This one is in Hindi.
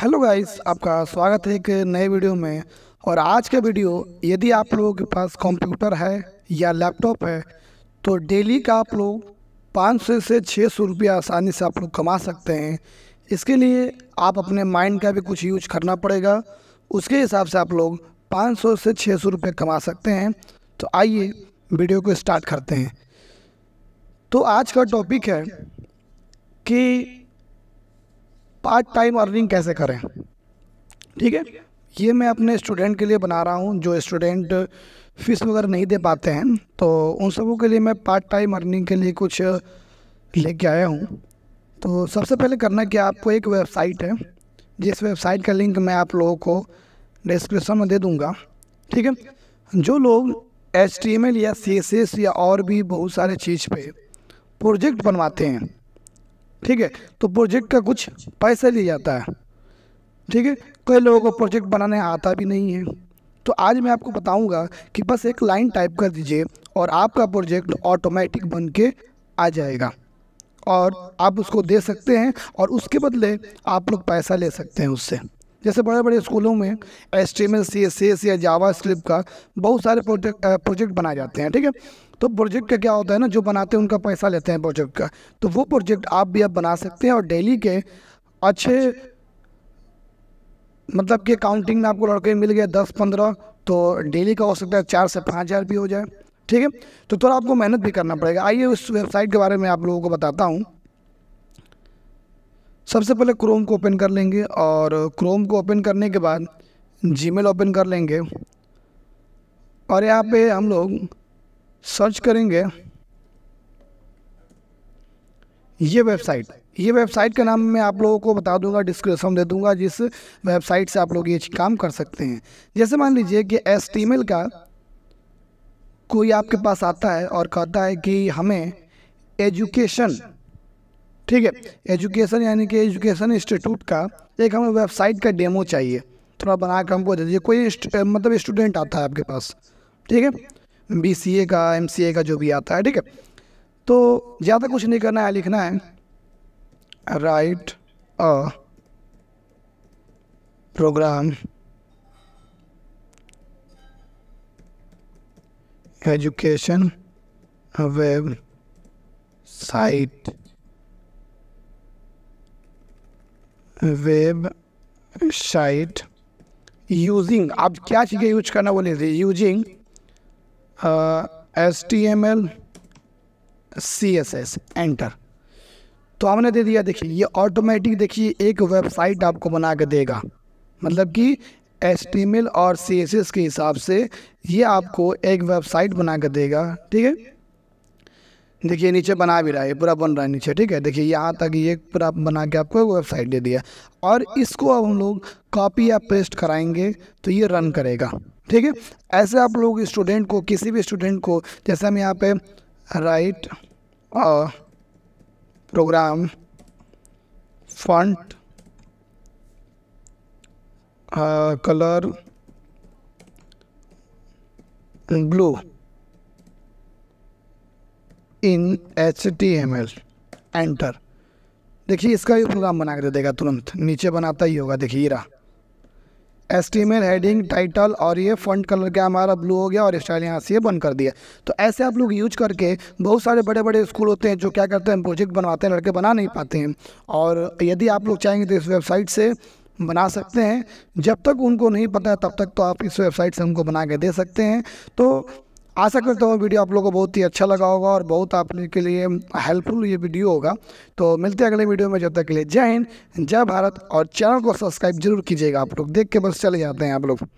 हेलो गाइस आपका स्वागत है एक नए वीडियो में और आज का वीडियो यदि आप लोगों के पास कंप्यूटर है या लैपटॉप है तो डेली का आप लोग पाँच सौ से छः सौ रुपया आसानी से आप लोग कमा सकते हैं इसके लिए आप अपने माइंड का भी कुछ यूज करना पड़ेगा उसके हिसाब से आप लोग पाँच सौ से छः सौ रुपये कमा सकते हैं तो आइए वीडियो को स्टार्ट करते हैं तो आज का टॉपिक है कि पार्ट टाइम अर्निंग कैसे करें ठीक है ये मैं अपने स्टूडेंट के लिए बना रहा हूँ जो स्टूडेंट फीस वगैरह नहीं दे पाते हैं तो उन सबों के लिए मैं पार्ट टाइम अर्निंग के लिए कुछ लेके आया हूँ तो सबसे पहले करना क्या आपको एक वेबसाइट है जिस वेबसाइट का लिंक मैं आप लोगों को डिस्क्रिप्शन में दे दूँगा ठीक है जो लोग एच या सी या और भी बहुत सारे चीज़ पे प्रोजेक्ट बनवाते हैं ठीक है तो प्रोजेक्ट का कुछ पैसा लिया जाता है ठीक है कई लोगों को प्रोजेक्ट बनाने आता भी नहीं है तो आज मैं आपको बताऊंगा कि बस एक लाइन टाइप कर दीजिए और आपका प्रोजेक्ट ऑटोमेटिक बन के आ जाएगा और आप उसको दे सकते हैं और उसके बदले आप लोग पैसा ले सकते हैं उससे जैसे बड़े बड़े स्कूलों में S T M L C S S या जावा स्क्रिप्ट का बहुत सारे प्रोजेक्ट प्रोजेक्ट बनाए जाते हैं ठीक है तो प्रोजेक्ट का क्या होता है ना जो बनाते हैं उनका पैसा लेते हैं प्रोजेक्ट का तो वो प्रोजेक्ट आप भी अब बना सकते हैं और डेली के अच्छे मतलब कि काउंटिंग में आपको लड़के मिल गया दस पंद्रह तो डेली का हो सकता है चार से पाँच हज़ार भी हो जाए ठीक है तो थोड़ा आपको मेहनत भी करना पड़ेगा आइए उस वेबसाइट के बारे में आप लोगों को बताता हूँ सबसे पहले क्रोम को ओपन कर लेंगे और क्रोम को ओपन करने के बाद जीमेल ओपन कर लेंगे और यहाँ पे हम लोग सर्च करेंगे ये वेबसाइट ये वेबसाइट का नाम मैं आप लोगों को बता दूंगा डिस्क्रिप्शन दे दूंगा जिस वेबसाइट से आप लोग ये काम कर सकते हैं जैसे मान लीजिए कि एस का कोई आपके पास आता है और कहता है कि हमें एजुकेशन ठीक है एजुकेशन यानी कि एजुकेशन इंस्टीट्यूट का एक हमें वेबसाइट का डेमो चाहिए थोड़ा बना कर हमको दे दीजिए कोई मतलब स्टूडेंट आता है आपके पास ठीक है बी सी ए का एम सी ए का जो भी आता है ठीक है तो ज़्यादा कुछ नहीं करना है लिखना है write a program education web site website using आप क्या चीज़ें यूज करना बोले थे using S T M L C S S enter तो हमने दे दिया देखिए ये ऑटोमेटिक देखिए एक वेबसाइट आपको बना के देगा मतलब कि एस टी एम एल और सी एस एस के हिसाब से ये आपको एक वेबसाइट बना के देगा ठीक है देखिए नीचे बना भी रहा है पूरा बन रहा है नीचे ठीक है देखिए यहाँ तक ये पूरा बना के आपको वेबसाइट दे दिया और इसको अब हम लोग कॉपी या पेस्ट कराएंगे तो ये रन करेगा ठीक है ऐसे आप लोग स्टूडेंट को किसी भी स्टूडेंट को जैसे हम यहाँ पे write program font colour blue in H T M L enter देखिए इसका भी प्रोग्राम बना के दे देगा तुरंत नीचे बनाता ही होगा देखिए रहा S T M L heading title और ये फ्रंट कलर क्या हमारा ब्लू हो गया और स्टाइल यहाँ से ये बंद कर दिया तो ऐसे आप लोग यूज करके बहुत सारे बड़े बड़े स्कूल होते हैं जो क्या करते हैं प्रोजेक्ट बनवाते हैं लड़के बना नहीं पाते हैं और यदि आप लोग चाहेंगे तो इस वेबसाइट से बना सकते हैं जब तक उनको नहीं पता है तब तक तो आप इस वेबसाइट से उनको बना के दे सकते हैं तो आशा करता हूँ वीडियो आप लोगों को बहुत ही अच्छा लगा होगा और बहुत आपने के लिए हेल्पफुल ये वीडियो होगा तो मिलते हैं अगले वीडियो में जब तक के लिए जय हिंद जय भारत और चैनल को सब्सक्राइब जरूर कीजिएगा आप लोग देख के बस चले जाते हैं आप लोग